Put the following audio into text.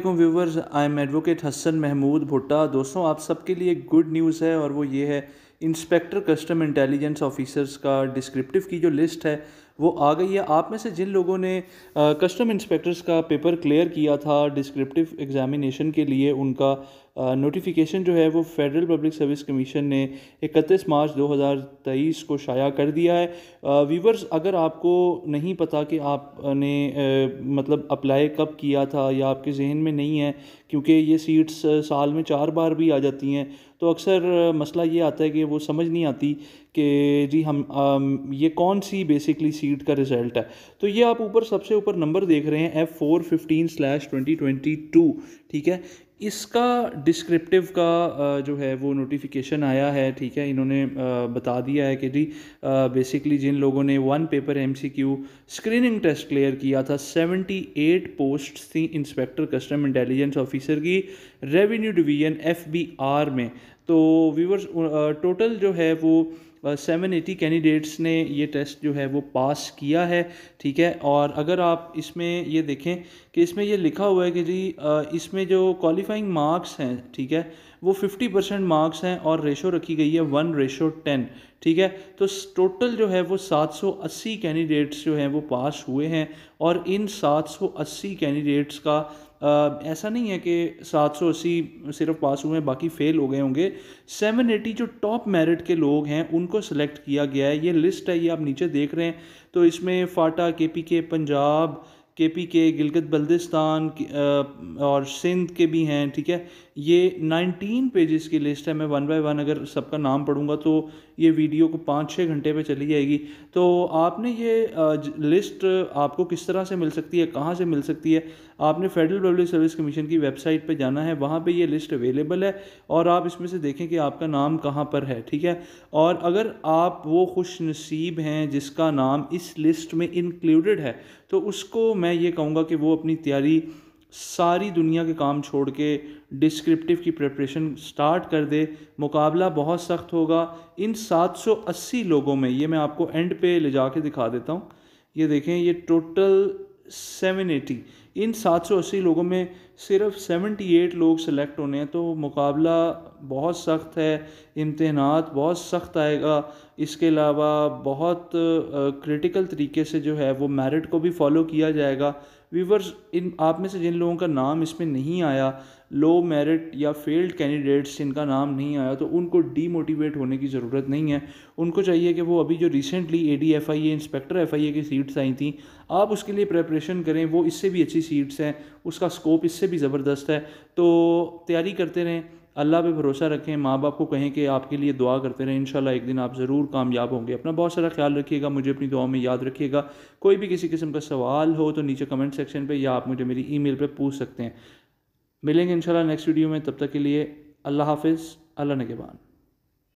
अल्लाम viewers I am advocate Hasan Mahmood Bhutta दोस्तों आप सबके लिए गुड न्यूज़ है और वो ये है इंस्पेक्टर कस्टम इंटेलिजेंस ऑफिसर्स का डिस्क्रिप्टिव की जो लिस्ट है वो आ गई है आप में से जिन लोगों ने कस्टम इंस्पेक्टर्स का पेपर क्लियर किया था डिस्क्रिप्टिव एग्जामिनेशन के लिए उनका नोटिफिकेशन जो है वो फेडरल पब्लिक सर्विस कमीशन ने 31 मार्च 2023 को शाया कर दिया है वीवर्स अगर आपको नहीं पता कि आपने मतलब अप्लाई कब किया था या आपके जहन में नहीं है क्योंकि ये सीट्स साल में चार बार भी आ जाती हैं तो अक्सर मसला ये आता है कि वो समझ नहीं आती कि जी हम आ, ये कौन सी बेसिकली सीट का रिज़ल्ट है तो ये आप ऊपर सबसे ऊपर नंबर देख रहे हैं F four fifteen slash twenty twenty two ठीक है इसका डिस्क्रिप्टिव का जो है वो नोटिफिकेशन आया है ठीक है इन्होंने बता दिया है कि जी बेसिकली जिन लोगों ने one paper MCQ screening test clear किया था 78 पोस्ट्स थी इंस्पेक्टर कस्टम इंटेलिजेंस ऑफिसर की रेवेन्यू डिवीजन एफबीआर में तो व्यूवर्स टोटल जो है वो सेवन एटी कैंडिडेट्स ने ये टेस्ट जो है वो पास किया है ठीक है और अगर आप इसमें ये देखें कि इसमें ये लिखा हुआ है कि जी इसमें जो क्वालिफाइंग मार्क्स हैं ठीक है वो फिफ्टी परसेंट मार्क्स हैं और रेशो रखी गई है वन रेशो टेन ठीक है तो टोटल जो है वो 780 कैंडिडेट्स जो हैं वो पास हुए हैं और इन 780 कैंडिडेट्स का आ, ऐसा नहीं है कि 780 सिर्फ पास हुए हैं बाकी फ़ेल हो गए होंगे 780 जो टॉप मेरिट के लोग हैं उनको सिलेक्ट किया गया है ये लिस्ट है ये आप नीचे देख रहे हैं तो इसमें फाटा के पी के पंजाब के पी के गिलगत बल्दिस्तान और सिंध के भी हैं ठीक है ये 19 पेजेस की लिस्ट है मैं वन बाय वन अगर सबका नाम पढ़ूंगा तो ये वीडियो को पाँच छः घंटे पे चली जाएगी तो आपने ये लिस्ट आपको किस तरह से मिल सकती है कहाँ से मिल सकती है आपने फेडरल पब्लिक सर्विस कमीशन की वेबसाइट पे जाना है वहाँ पे ये लिस्ट अवेलेबल है और आप इसमें से देखें कि आपका नाम कहाँ पर है ठीक है और अगर आप वो खुश नसीब हैं जिसका नाम इस लिस्ट में इंक्लूडेड है तो उसको मैं ये कहूँगा कि वो अपनी तैयारी सारी दुनिया के काम छोड़ के डिस्क्रिप्टिव की प्रिपरेशन स्टार्ट कर दे मुकाबला बहुत सख्त होगा इन 780 लोगों में ये मैं आपको एंड पे ले जा के दिखा देता हूँ ये देखें ये टोटल 780 इन 780 लोगों में सिर्फ 78 लोग सिलेक्ट होने हैं तो मुकाबला बहुत सख्त है इम्तहानात बहुत सख्त आएगा इसके अलावा बहुत क्रिटिकल तरीके से जो है वो मेरिट को भी फॉलो किया जाएगा वीवर्स इन आप में से जिन लोगों का नाम इसमें नहीं आया लो मेरिट या फेल्ड कैंडिडेट्स जिनका नाम नहीं आया तो उनको डीमोटिवेट होने की ज़रूरत नहीं है उनको चाहिए कि वो अभी जो recently A D F I A inspector F I A की सीट्स आई थी आप उसके लिए प्रेपरेशन करें वो इससे भी अच्छी सीट्स हैं उसका स्कोप इससे भी ज़बरदस्त है तो तैयारी करते रहें अल्लाह पे भरोसा रखें माँ बाप को कहें कि आपके लिए दुआ करते रहें इन एक दिन आप ज़रूर कामयाब होंगे अपना बहुत सारा ख्याल रखिएगा मुझे अपनी दुआ में याद रखिएगा कोई भी किसी किस्म का सवाल हो तो नीचे कमेंट सेक्शन पर या आप मुझे मेरी ई मेल पूछ सकते हैं मिलेंगे इन नेक्स्ट वीडियो में तब तक के लिए अल्लाह हाफिज़ अल्लाह नगेबान